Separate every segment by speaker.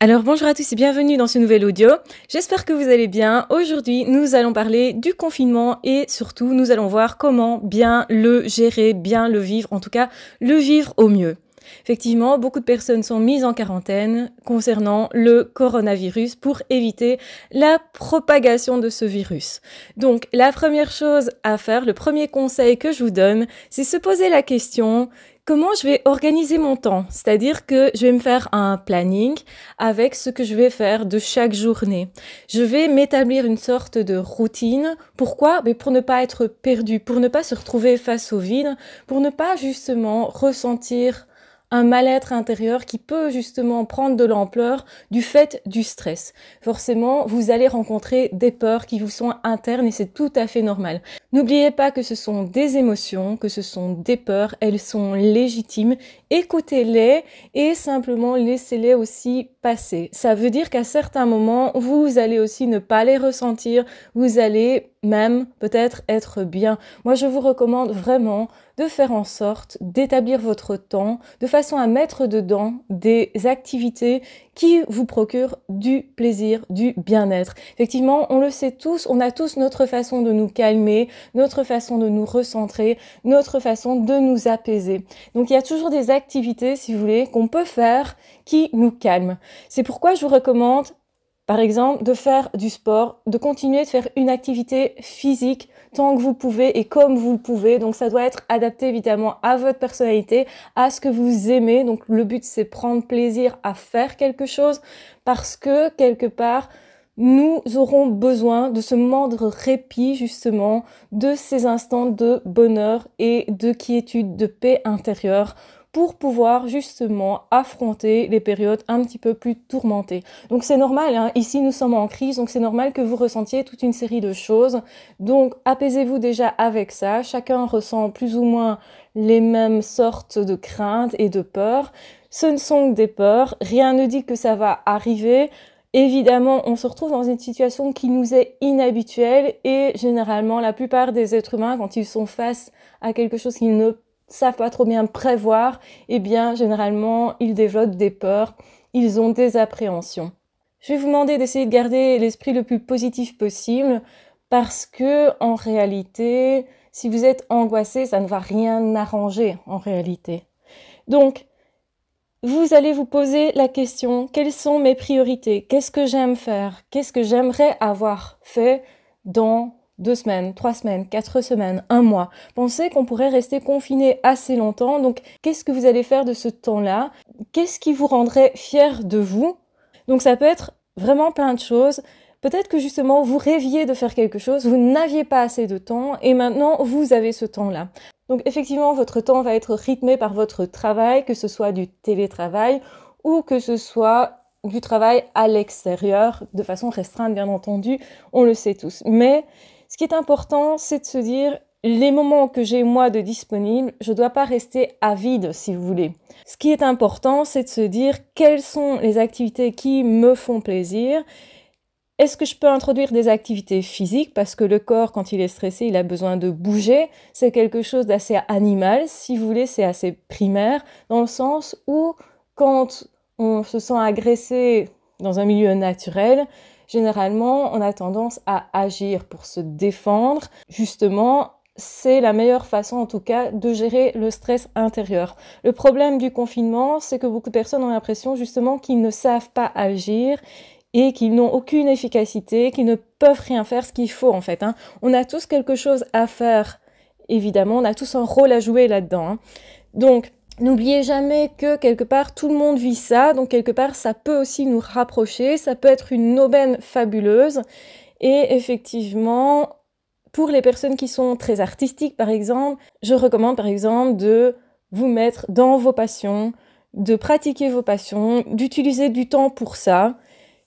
Speaker 1: Alors bonjour à tous et bienvenue dans ce nouvel audio. J'espère que vous allez bien. Aujourd'hui, nous allons parler du confinement et surtout, nous allons voir comment bien le gérer, bien le vivre, en tout cas, le vivre au mieux. Effectivement, beaucoup de personnes sont mises en quarantaine concernant le coronavirus pour éviter la propagation de ce virus. Donc, la première chose à faire, le premier conseil que je vous donne, c'est se poser la question comment je vais organiser mon temps. C'est-à-dire que je vais me faire un planning avec ce que je vais faire de chaque journée. Je vais m'établir une sorte de routine. Pourquoi Mais pour ne pas être perdu, pour ne pas se retrouver face au vide, pour ne pas justement ressentir un mal-être intérieur qui peut justement prendre de l'ampleur du fait du stress. Forcément, vous allez rencontrer des peurs qui vous sont internes et c'est tout à fait normal. N'oubliez pas que ce sont des émotions, que ce sont des peurs, elles sont légitimes. Écoutez-les et simplement laissez-les aussi passer. Ça veut dire qu'à certains moments, vous allez aussi ne pas les ressentir, vous allez même peut-être être bien. Moi, je vous recommande vraiment de faire en sorte d'établir votre temps de façon à mettre dedans des activités qui vous procurent du plaisir, du bien-être. Effectivement, on le sait tous, on a tous notre façon de nous calmer, notre façon de nous recentrer, notre façon de nous apaiser. Donc il y a toujours des activités, si vous voulez, qu'on peut faire qui nous calment. C'est pourquoi je vous recommande par exemple, de faire du sport, de continuer de faire une activité physique tant que vous pouvez et comme vous pouvez. Donc ça doit être adapté évidemment à votre personnalité, à ce que vous aimez. Donc le but c'est prendre plaisir à faire quelque chose parce que quelque part, nous aurons besoin de ce moment répit justement, de ces instants de bonheur et de quiétude, de paix intérieure pour pouvoir justement affronter les périodes un petit peu plus tourmentées. Donc c'est normal, hein. ici nous sommes en crise, donc c'est normal que vous ressentiez toute une série de choses. Donc apaisez-vous déjà avec ça, chacun ressent plus ou moins les mêmes sortes de craintes et de peurs. Ce ne sont que des peurs, rien ne dit que ça va arriver. Évidemment, on se retrouve dans une situation qui nous est inhabituelle et généralement la plupart des êtres humains, quand ils sont face à quelque chose qu'ils ne savent pas trop bien prévoir, eh bien généralement ils développent des peurs, ils ont des appréhensions. Je vais vous demander d'essayer de garder l'esprit le plus positif possible parce que en réalité, si vous êtes angoissé, ça ne va rien arranger en réalité. Donc vous allez vous poser la question quelles sont mes priorités Qu'est-ce que j'aime faire Qu'est-ce que j'aimerais avoir fait dans deux semaines, trois semaines, quatre semaines, un mois. Pensez qu'on pourrait rester confiné assez longtemps. Donc, qu'est-ce que vous allez faire de ce temps-là Qu'est-ce qui vous rendrait fier de vous Donc, ça peut être vraiment plein de choses. Peut-être que justement, vous rêviez de faire quelque chose, vous n'aviez pas assez de temps et maintenant, vous avez ce temps-là. Donc, effectivement, votre temps va être rythmé par votre travail, que ce soit du télétravail ou que ce soit du travail à l'extérieur, de façon restreinte bien entendu, on le sait tous. Mais ce qui est important, c'est de se dire les moments que j'ai moi de disponible, je ne dois pas rester avide si vous voulez. Ce qui est important, c'est de se dire quelles sont les activités qui me font plaisir. Est-ce que je peux introduire des activités physiques parce que le corps, quand il est stressé, il a besoin de bouger. C'est quelque chose d'assez animal, si vous voulez, c'est assez primaire, dans le sens où quand on se sent agressé dans un milieu naturel, généralement, on a tendance à agir pour se défendre. Justement, c'est la meilleure façon en tout cas de gérer le stress intérieur. Le problème du confinement, c'est que beaucoup de personnes ont l'impression justement qu'ils ne savent pas agir et qu'ils n'ont aucune efficacité, qu'ils ne peuvent rien faire ce qu'il faut en fait. Hein. On a tous quelque chose à faire, évidemment, on a tous un rôle à jouer là-dedans. Hein. Donc, N'oubliez jamais que quelque part tout le monde vit ça, donc quelque part ça peut aussi nous rapprocher, ça peut être une aubaine fabuleuse. Et effectivement, pour les personnes qui sont très artistiques par exemple, je recommande par exemple de vous mettre dans vos passions, de pratiquer vos passions, d'utiliser du temps pour ça,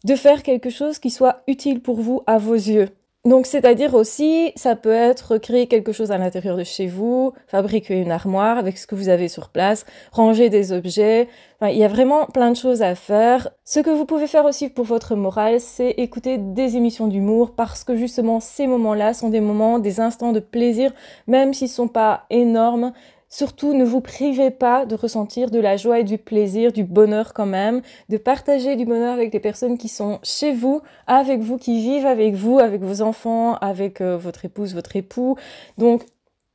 Speaker 1: de faire quelque chose qui soit utile pour vous à vos yeux. Donc, c'est-à-dire aussi, ça peut être créer quelque chose à l'intérieur de chez vous, fabriquer une armoire avec ce que vous avez sur place, ranger des objets. il y a vraiment plein de choses à faire. Ce que vous pouvez faire aussi pour votre morale, c'est écouter des émissions d'humour parce que justement, ces moments-là sont des moments, des instants de plaisir, même s'ils sont pas énormes, Surtout, ne vous privez pas de ressentir de la joie et du plaisir, du bonheur quand même, de partager du bonheur avec des personnes qui sont chez vous, avec vous, qui vivent avec vous, avec vos enfants, avec euh, votre épouse, votre époux. Donc,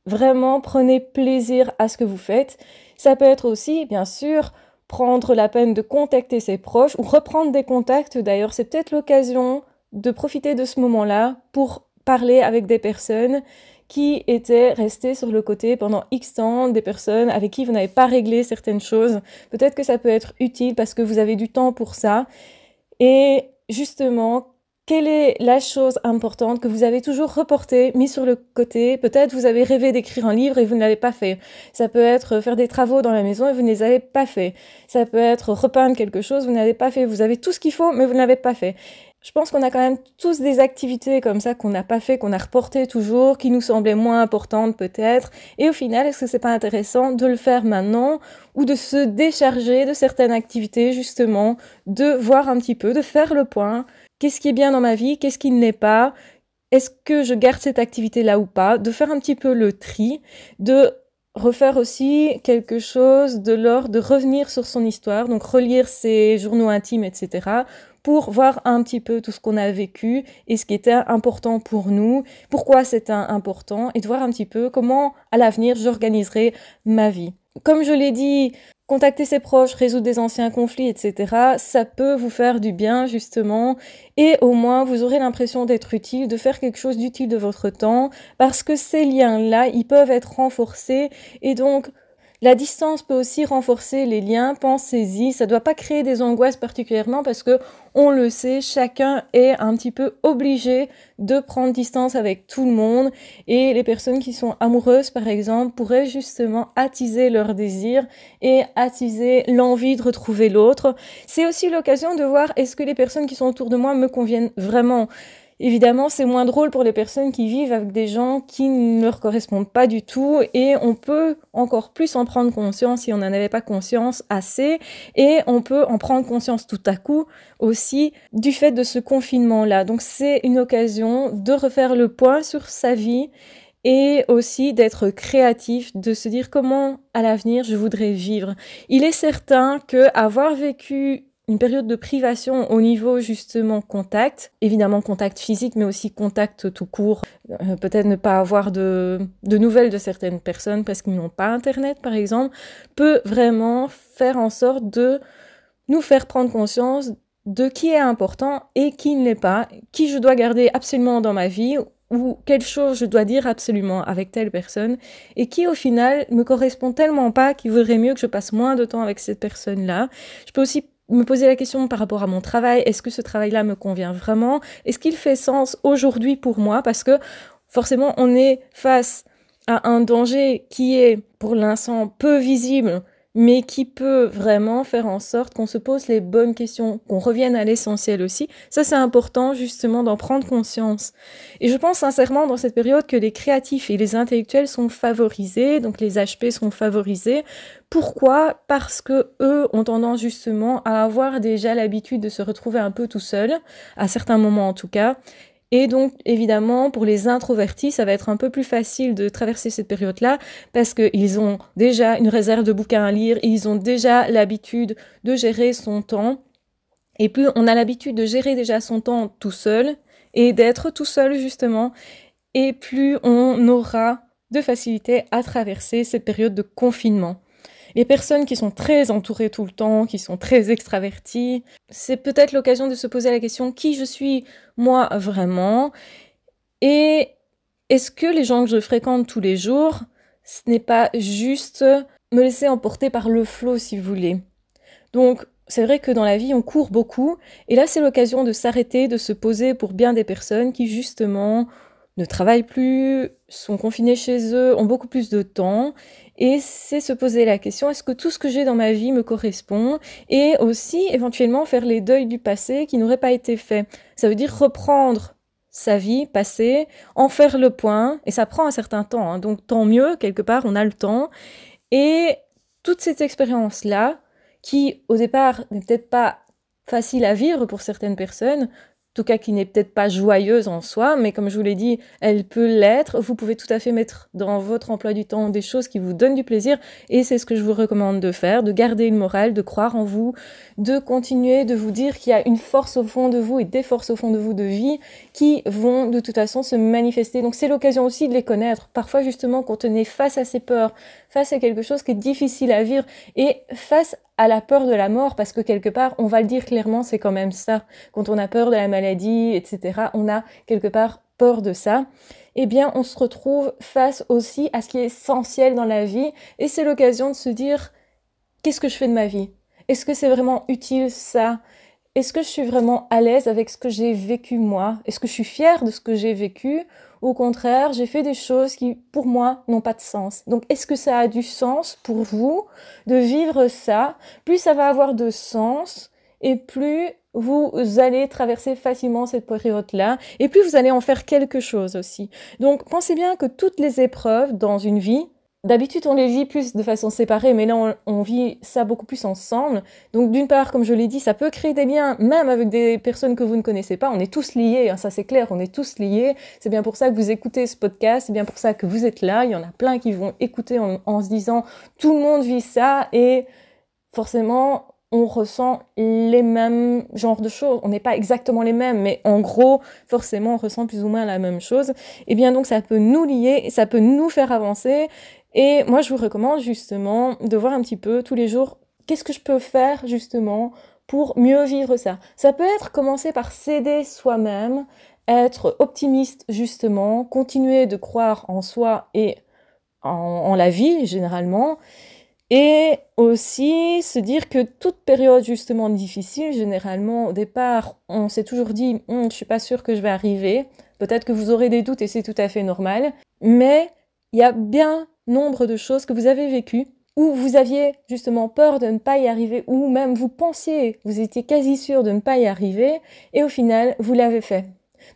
Speaker 1: vraiment, prenez plaisir à ce que vous faites. Ça peut être aussi, bien sûr, prendre la peine de contacter ses proches ou reprendre des contacts. D'ailleurs, c'est peut-être l'occasion de profiter de ce moment-là pour parler avec des personnes qui était resté sur le côté pendant X temps, des personnes avec qui vous n'avez pas réglé certaines choses. Peut-être que ça peut être utile parce que vous avez du temps pour ça. Et justement, quelle est la chose importante que vous avez toujours reportée, mise sur le côté Peut-être vous avez rêvé d'écrire un livre et vous ne l'avez pas fait. Ça peut être faire des travaux dans la maison et vous ne les avez pas fait. Ça peut être repeindre quelque chose, vous n'avez pas fait. Vous avez tout ce qu'il faut, mais vous ne l'avez pas fait je pense qu'on a quand même tous des activités comme ça qu'on n'a pas fait, qu'on a reporté toujours, qui nous semblaient moins importantes peut-être. Et au final, est-ce que c'est pas intéressant de le faire maintenant ou de se décharger de certaines activités justement, de voir un petit peu, de faire le point. Qu'est-ce qui est bien dans ma vie Qu'est-ce qui ne l'est pas Est-ce que je garde cette activité là ou pas De faire un petit peu le tri, de refaire aussi quelque chose de l'ordre de revenir sur son histoire, donc relire ses journaux intimes, etc., pour voir un petit peu tout ce qu'on a vécu et ce qui était important pour nous, pourquoi c'était important, et de voir un petit peu comment, à l'avenir, j'organiserai ma vie. Comme je l'ai dit, contacter ses proches, résoudre des anciens conflits, etc., ça peut vous faire du bien, justement, et au moins vous aurez l'impression d'être utile, de faire quelque chose d'utile de votre temps, parce que ces liens-là, ils peuvent être renforcés, et donc la distance peut aussi renforcer les liens, pensez-y, ça ne doit pas créer des angoisses particulièrement parce que on le sait, chacun est un petit peu obligé de prendre distance avec tout le monde et les personnes qui sont amoureuses par exemple pourraient justement attiser leur désir et attiser l'envie de retrouver l'autre. C'est aussi l'occasion de voir est-ce que les personnes qui sont autour de moi me conviennent vraiment. Évidemment, c'est moins drôle pour les personnes qui vivent avec des gens qui ne leur correspondent pas du tout et on peut encore plus en prendre conscience si on n'en avait pas conscience assez et on peut en prendre conscience tout à coup aussi du fait de ce confinement-là. Donc c'est une occasion de refaire le point sur sa vie et aussi d'être créatif, de se dire comment à l'avenir je voudrais vivre. Il est certain que avoir vécu une période de privation au niveau justement contact, évidemment contact physique, mais aussi contact tout court. Euh, peut-être ne pas avoir de, nouvelles de certaines personnes parce qu'ils n'ont pas Internet, par exemple, peut vraiment faire en sorte de nous faire prendre conscience de qui est important et qui ne l'est pas, qui je dois garder absolument dans ma vie ou quelle chose je dois dire absolument avec telle personne et qui au final me correspond tellement pas qu'il vaudrait mieux que je passe moins de temps avec cette personne-là. Je peux aussi me poser la question par rapport à mon travail, est-ce que ce travail-là me convient vraiment Est-ce qu'il fait sens aujourd'hui pour moi Parce que forcément, on est face à un danger qui est pour l'instant peu visible, mais qui peut vraiment faire en sorte qu'on se pose les bonnes questions, qu'on revienne à l'essentiel aussi. Ça, c'est important justement d'en prendre conscience. Et je pense sincèrement dans cette période que les créatifs et les intellectuels sont favorisés, donc les HP sont favorisés. Pourquoi Parce que eux ont tendance justement à avoir déjà l'habitude de se retrouver un peu tout seul, à certains moments en tout cas, et donc, évidemment, pour les introvertis, ça va être un peu plus facile de traverser cette période-là parce qu'ils ont déjà une réserve de bouquins à lire, ils ont déjà l'habitude de gérer son temps. Et plus on a l'habitude de gérer déjà son temps tout seul et d'être tout seul justement, et plus on aura de facilité à traverser cette période de confinement. Les personnes qui sont très entourées tout le temps, qui sont très extraverties, c'est peut-être l'occasion de se poser la question qui je suis moi vraiment et est-ce que les gens que je fréquente tous les jours, ce n'est pas juste me laisser emporter par le flot si vous voulez. Donc c'est vrai que dans la vie, on court beaucoup, et là c'est l'occasion de s'arrêter, de se poser pour bien des personnes qui justement ne travaillent plus, sont confinées chez eux, ont beaucoup plus de temps, et c'est se poser la question est-ce que tout ce que j'ai dans ma vie me correspond et aussi éventuellement faire les deuils du passé qui n'auraient pas été faits. Ça veut dire reprendre sa vie passée, en faire le point et ça prend un certain temps. Hein. donc tant mieux quelque part, on a le temps et toute cette expérience là qui au départ n'est peut-être pas facile à vivre pour certaines personnes tout cas qui n'est peut-être pas joyeuse en soi, mais comme je vous l'ai dit, elle peut l'être. Vous pouvez tout à fait mettre dans votre emploi du temps des choses qui vous donnent du plaisir, et c'est ce que je vous recommande de faire, de garder une morale, de croire en vous, de continuer de vous dire qu'il y a une force au fond de vous et des forces au fond de vous de vie qui vont de toute façon se manifester. Donc c'est l'occasion aussi de les connaître. Parfois justement, qu'on tenait face à ses peurs, face à quelque chose qui est difficile à vivre et face à la peur de la mort, parce que quelque part, on va le dire clairement, c'est quand même ça. Quand on a peur de la maladie, etc., on a quelque part peur de ça, eh bien, on se retrouve face aussi à ce qui est essentiel dans la vie, et c'est l'occasion de se dire, qu'est-ce que je fais de ma vie Est-ce que c'est vraiment utile ça Est-ce que je suis vraiment à l'aise avec ce que j'ai vécu moi Est-ce que je suis fière de ce que j'ai vécu au contraire, j'ai fait des choses qui, pour moi, n'ont pas de sens. Donc, est-ce que ça a du sens pour vous de vivre ça Plus ça va avoir de sens et plus vous allez traverser facilement cette période-là et plus vous allez en faire quelque chose aussi. Donc, pensez bien que toutes les épreuves dans une vie, D'habitude, on les vit plus de façon séparée, mais là, on, vit ça beaucoup plus ensemble. Donc, d'une part, comme je l'ai dit, ça peut créer des liens, même avec des personnes que vous ne connaissez pas. On est tous liés, hein, ça c'est clair, on est tous liés. C'est bien pour ça que vous écoutez ce podcast, c'est bien pour ça que vous êtes là. Il y en a plein qui vont écouter en, en se disant, tout le monde vit ça, et forcément, on ressent les mêmes genres de choses. On n'est pas exactement les mêmes, mais en gros, forcément, on ressent plus ou moins la même chose. Et eh bien donc, ça peut nous lier, ça peut nous faire avancer. Et moi, je vous recommande justement de voir un petit peu tous les jours qu'est-ce que je peux faire justement pour mieux vivre ça. Ça peut être commencer par céder soi-même, être optimiste justement, continuer de croire en soi et en, la vie généralement. Et aussi se dire que toute période justement difficile, généralement au départ, on s'est toujours dit je hum, je suis pas sûr que je vais arriver. Peut-être que vous aurez des doutes et c'est tout à fait normal. Mais il y a bien nombre de choses que vous avez vécues, où vous aviez justement peur de ne pas y arriver, ou même vous pensiez, vous étiez quasi sûr de ne pas y arriver, et au final, vous l'avez fait.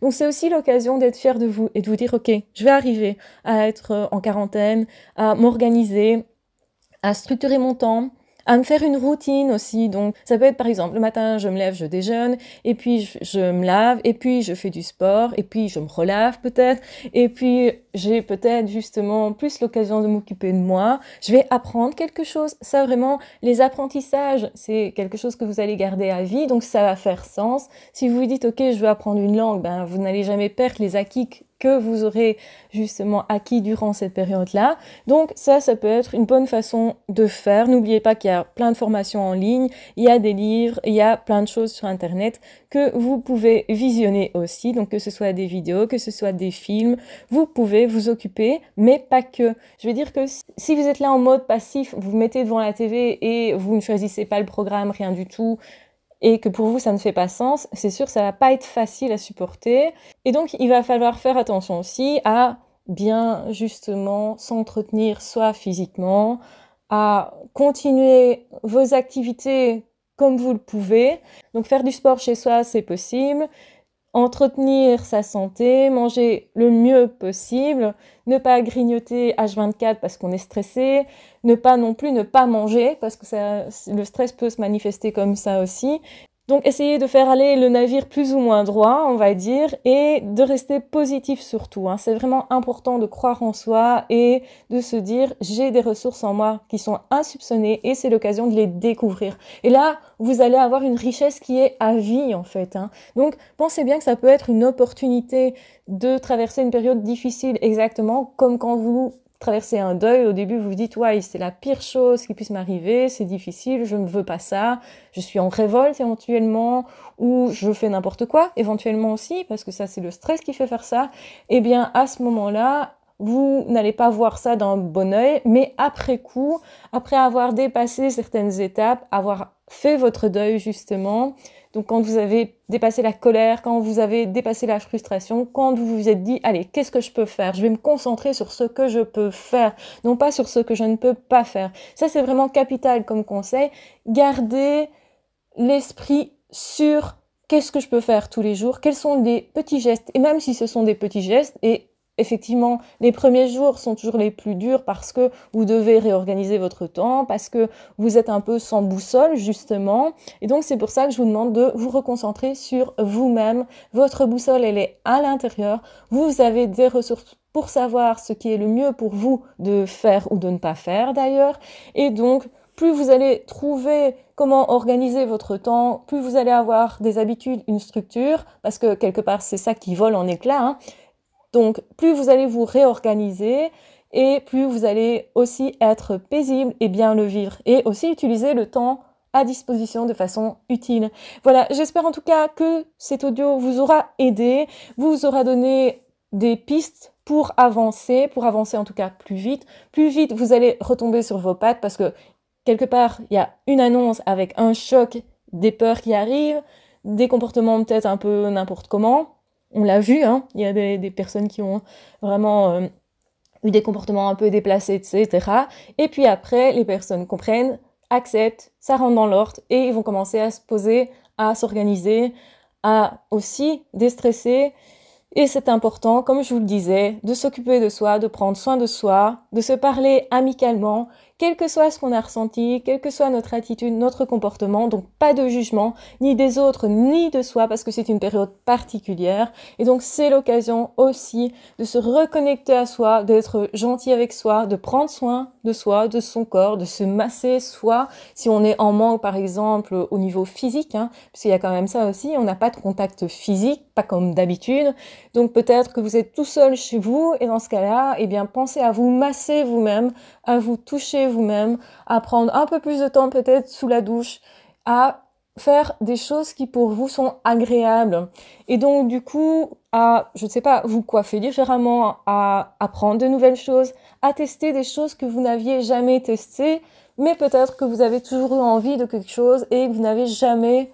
Speaker 1: Donc c'est aussi l'occasion d'être fier de vous et de vous dire, ok, je vais arriver à être euh, en quarantaine, à m'organiser, à structurer mon temps, à me faire une routine aussi. Donc, ça peut être par exemple le matin, je me lève, je déjeune, et puis je, me lave, et puis je fais du sport, et puis je me relave peut-être, et puis j'ai peut-être justement plus l'occasion de m'occuper de moi. Je vais apprendre quelque chose. Ça vraiment, les apprentissages, c'est quelque chose que vous allez garder à vie, donc ça va faire sens. Si vous vous dites, ok, je veux apprendre une langue, ben vous n'allez jamais perdre les acquis que vous aurez justement acquis durant cette période-là. Donc ça, ça peut être une bonne façon de faire. N'oubliez pas qu'il y a plein de formations en ligne, il y a des livres, il y a plein de choses sur Internet que vous pouvez visionner aussi. Donc que ce soit des vidéos, que ce soit des films, vous pouvez vous occuper, mais pas que. Je veux dire que si vous êtes là en mode passif, vous, vous mettez devant la TV et vous ne choisissez pas le programme, rien du tout, et que pour vous ça ne fait pas sens, c'est sûr ça va pas être facile à supporter. Et donc il va falloir faire attention aussi à bien justement s'entretenir soit physiquement, à continuer vos activités comme vous le pouvez. Donc faire du sport chez soi, c'est possible entretenir sa santé, manger le mieux possible, ne pas grignoter H24 parce qu'on est stressé, ne pas non plus ne pas manger parce que le stress peut se manifester comme ça aussi, donc essayez de faire aller le navire plus ou moins droit, on va dire, et de rester positif surtout. Hein. C'est vraiment important de croire en soi et de se dire j'ai des ressources en moi qui sont insoupçonnées et c'est l'occasion de les découvrir. Et là, vous allez avoir une richesse qui est à vie en fait. Hein. Donc pensez bien que ça peut être une opportunité de traverser une période difficile exactement comme quand vous Traverser un deuil, au début vous vous dites ouais c'est la pire chose qui puisse m'arriver, c'est difficile, je ne veux pas ça, je suis en révolte éventuellement ou je fais n'importe quoi éventuellement aussi parce que ça c'est le stress qui fait faire ça. Et eh bien à ce moment-là, vous n'allez pas voir ça d'un bon oeil, mais après coup, après avoir dépassé certaines étapes, avoir fait votre deuil justement, donc quand vous avez dépassé la colère, quand vous avez dépassé la frustration, quand vous vous êtes dit, allez, qu'est-ce que je peux faire Je vais me concentrer sur ce que je peux faire, non pas sur ce que je ne peux pas faire. Ça, c'est vraiment capital comme conseil. Gardez l'esprit sur qu'est-ce que je peux faire tous les jours, quels sont les petits gestes, et même si ce sont des petits gestes, et effectivement, les premiers jours sont toujours les plus durs parce que vous devez réorganiser votre temps, parce que vous êtes un peu sans boussole, justement. Et donc, c'est pour ça que je vous demande de vous reconcentrer sur vous-même. Votre boussole, elle est à l'intérieur. Vous avez des ressources pour savoir ce qui est le mieux pour vous de faire ou de ne pas faire, d'ailleurs. Et donc, plus vous allez trouver comment organiser votre temps, plus vous allez avoir des habitudes, une structure, parce que quelque part c'est ça qui vole en éclats, hein. Donc plus vous allez vous réorganiser et plus vous allez aussi être paisible et bien le vivre et aussi utiliser le temps à disposition de façon utile. Voilà, j'espère en tout cas que cet audio vous aura aidé, vous aura donné des pistes pour avancer, pour avancer en tout cas plus vite. Plus vite, vous allez retomber sur vos pattes parce que quelque part, il y a une annonce avec un choc, des peurs qui arrivent, des comportements peut-être un peu n'importe comment on l'a vu, hein. il y a des, personnes qui ont vraiment euh, eu des comportements un peu déplacés, etc. Et puis après, les personnes comprennent, acceptent, ça rentre dans l'ordre et ils vont commencer à se poser, à s'organiser, à aussi déstresser. Et c'est important, comme je vous le disais, de s'occuper de soi, de prendre soin de soi, de se parler amicalement quel que soit ce qu'on a ressenti, quelle que soit notre attitude, notre comportement, donc pas de jugement, ni des autres, ni de soi, parce que c'est une période particulière. Et donc c'est l'occasion aussi de se reconnecter à soi, d'être gentil avec soi, de prendre soin de soi, de son corps, de se masser soi. Si on est en manque, par exemple, au niveau physique, hein, parce qu'il y a quand même ça aussi, on n'a pas de contact physique, pas comme d'habitude. Donc peut-être que vous êtes tout seul chez vous, et dans ce cas-là, eh bien, pensez à vous masser vous-même, à vous toucher vous-même, à prendre un peu plus de temps peut-être sous la douche, à faire des choses qui pour vous sont agréables. Et donc du coup, à, je ne sais pas, vous coiffer différemment, à apprendre de nouvelles choses, à tester des choses que vous n'aviez jamais testées, mais peut-être que vous avez toujours eu envie de quelque chose et que vous n'avez jamais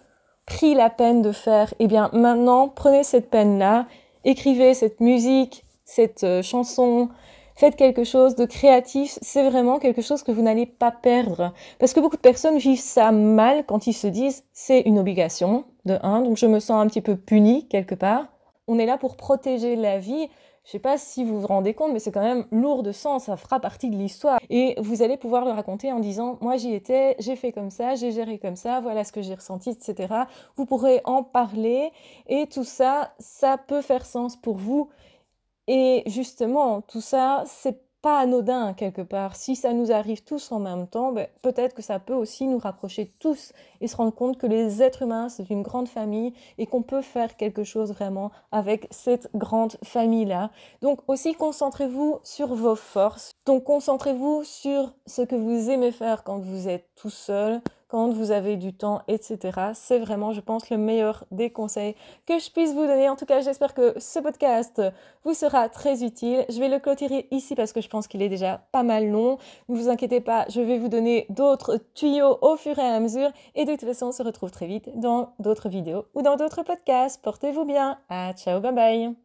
Speaker 1: pris la peine de faire. Eh bien maintenant, prenez cette peine-là, écrivez cette musique, cette euh, chanson, faites quelque chose de créatif, c'est vraiment quelque chose que vous n'allez pas perdre. Parce que beaucoup de personnes vivent ça mal quand ils se disent c'est une obligation, de un, donc je me sens un petit peu puni quelque part. On est là pour protéger la vie. Je ne sais pas si vous vous rendez compte, mais c'est quand même lourd de sens, ça fera partie de l'histoire. Et vous allez pouvoir le raconter en disant, moi j'y étais, j'ai fait comme ça, j'ai géré comme ça, voilà ce que j'ai ressenti, etc. Vous pourrez en parler et tout ça, ça peut faire sens pour vous. Et justement, tout ça, c'est pas anodin quelque part. Si ça nous arrive tous en même temps, ben, peut-être que ça peut aussi nous rapprocher tous et se rendre compte que les êtres humains, c'est une grande famille et qu'on peut faire quelque chose vraiment avec cette grande famille-là. Donc aussi, concentrez-vous sur vos forces. Donc concentrez-vous sur ce que vous aimez faire quand vous êtes tout seul, quand vous avez du temps, etc. C'est vraiment, je pense, le meilleur des conseils que je puisse vous donner. En tout cas, j'espère que ce podcast vous sera très utile. Je vais le clôturer ici parce que je pense qu'il est déjà pas mal long. Ne vous inquiétez pas, je vais vous donner d'autres tuyaux au fur et à mesure. Et de toute façon, on se retrouve très vite dans d'autres vidéos ou dans d'autres podcasts. Portez-vous bien. À ciao, bye bye.